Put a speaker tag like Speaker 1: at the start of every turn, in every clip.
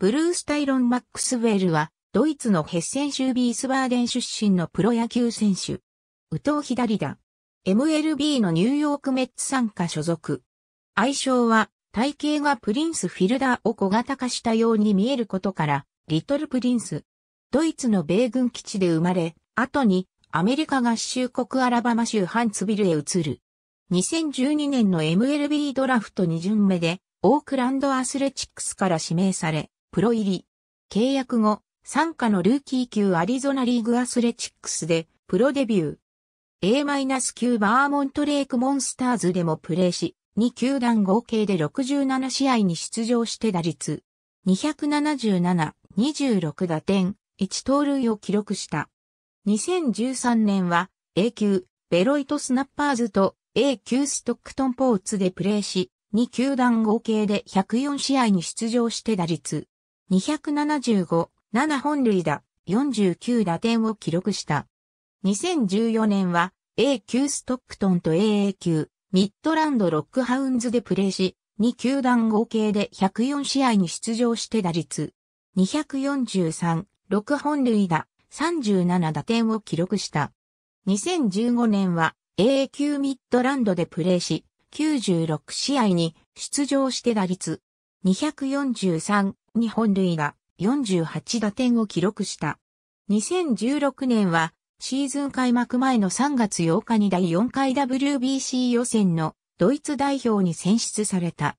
Speaker 1: ブルース・タイロン・マックスウェルは、ドイツのヘッセン州ビースバーデン出身のプロ野球選手。右投左打。MLB のニューヨークメッツ参加所属。愛称は、体型がプリンスフィルダーを小型化したように見えることから、リトルプリンス。ドイツの米軍基地で生まれ、後にアメリカ合衆国アラバマ州ハンツビルへ移る。2012年の MLB ドラフト2巡目で、オークランドアスレチックスから指名され、プロ入り。契約後、参加のルーキー級アリゾナリーグアスレチックスでプロデビュー。A- 9バーモントレークモンスターズでもプレーし、2球団合計で67試合に出場して打率277、26打点、1盗塁を記録した。2013年は A 級ベロイトスナッパーズと A 級ストックトンポーツでプレーし、2球団合計で104試合に出場して打率275、7本塁打、49打点を記録した。2014年は A 級ストックトンと AA 級、ミッドランドロックハウンズでプレーし、2球団合計で104試合に出場して打率。243、6本塁打、37打点を記録した。2015年は AA 級ミッドランドでプレーし、96試合に出場して打率。243、日本類が48打点を記録した。2016年はシーズン開幕前の3月8日に第4回 WBC 予選のドイツ代表に選出された。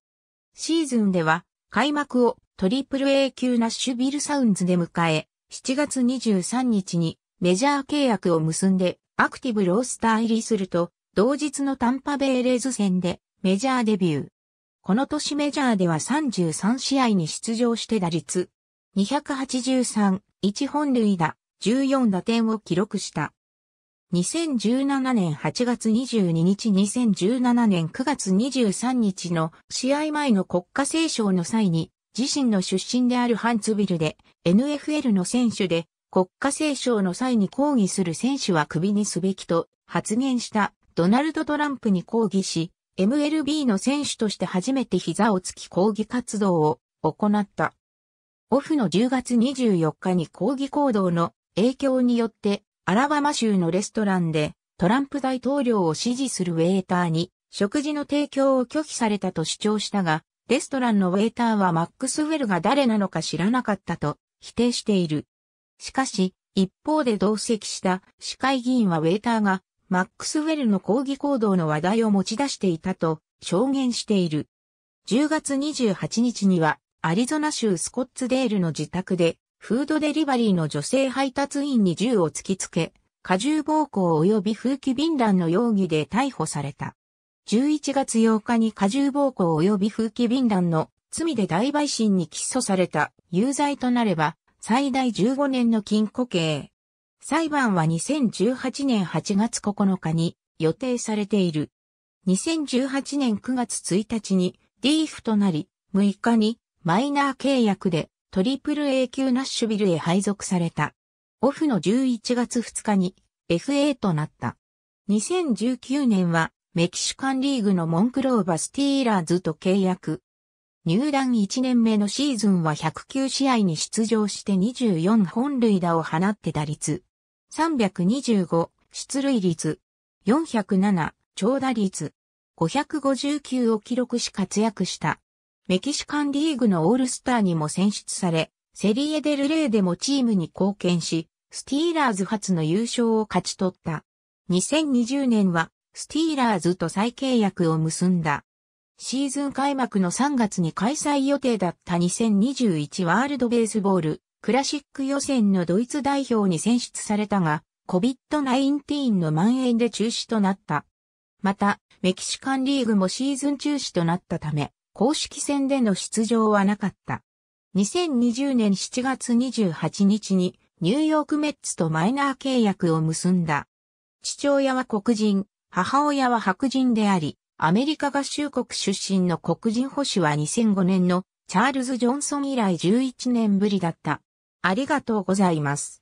Speaker 1: シーズンでは開幕をトリプル A 級ナッシュビルサウンズで迎え、7月23日にメジャー契約を結んでアクティブロースター入りすると、同日のタンパベーレーズ戦でメジャーデビュー。この年メジャーでは33試合に出場して打率283、1本塁打、14打点を記録した。2017年8月22日2017年9月23日の試合前の国家聖賞の際に自身の出身であるハンツビルで NFL の選手で国家聖賞の際に抗議する選手は首にすべきと発言したドナルド・トランプに抗議し MLB の選手として初めて膝をつき抗議活動を行った。オフの10月24日に抗議行動の影響によって、アラバマ州のレストランでトランプ大統領を支持するウェーターに食事の提供を拒否されたと主張したが、レストランのウェーターはマックスウェルが誰なのか知らなかったと否定している。しかし、一方で同席した市会議員はウェーターがマックスウェルの抗議行動の話題を持ち出していたと証言している。10月28日には、アリゾナ州スコッツデールの自宅で、フードデリバリーの女性配達員に銃を突きつけ、過重暴行及び風紀便乱の容疑で逮捕された。11月8日に過重暴行及び風紀便乱の罪で大陪審に起訴された有罪となれば、最大15年の禁錮刑。裁判は2018年8月9日に予定されている。2018年9月1日にィーフとなり、6日にマイナー契約でトリプル A 級ナッシュビルへ配属された。オフの11月2日に FA となった。2019年はメキシカンリーグのモンクローバスティーラーズと契約。入団1年目のシーズンは109試合に出場して24本塁打を放って打率325、出塁率。407、長打率。559を記録し活躍した。メキシカンリーグのオールスターにも選出され、セリエデルレーでもチームに貢献し、スティーラーズ初の優勝を勝ち取った。2020年は、スティーラーズと再契約を結んだ。シーズン開幕の3月に開催予定だった2021ワールドベースボールクラシック予選のドイツ代表に選出されたが、COVID-19 の蔓延で中止となった。また、メキシカンリーグもシーズン中止となったため、公式戦での出場はなかった。2020年7月28日にニューヨークメッツとマイナー契約を結んだ。父親は黒人、母親は白人であり、アメリカ合衆国出身の黒人保守は2005年のチャールズ・ジョンソン以来11年ぶりだった。ありがとうございます。